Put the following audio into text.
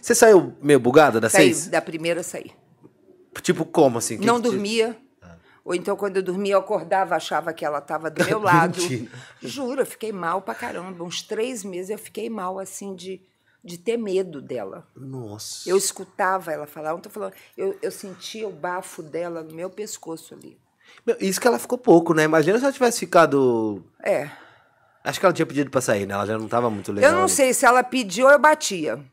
Você saiu meio bugada da saí, seis? Da primeira saí. Tipo, como assim? não que dormia. Ah. Ou então, quando eu dormia, eu acordava, achava que ela estava do meu lado. Juro, eu fiquei mal pra caramba. Uns três meses eu fiquei mal, assim, de, de ter medo dela. Nossa. Eu escutava ela falar. Eu, falando, eu, eu sentia o bafo dela no meu pescoço ali. Meu, isso que ela ficou pouco, né? Imagina se ela tivesse ficado. É. Acho que ela tinha pedido pra sair, né? Ela já não tava muito legal. Eu não sei se ela pediu, ou eu batia.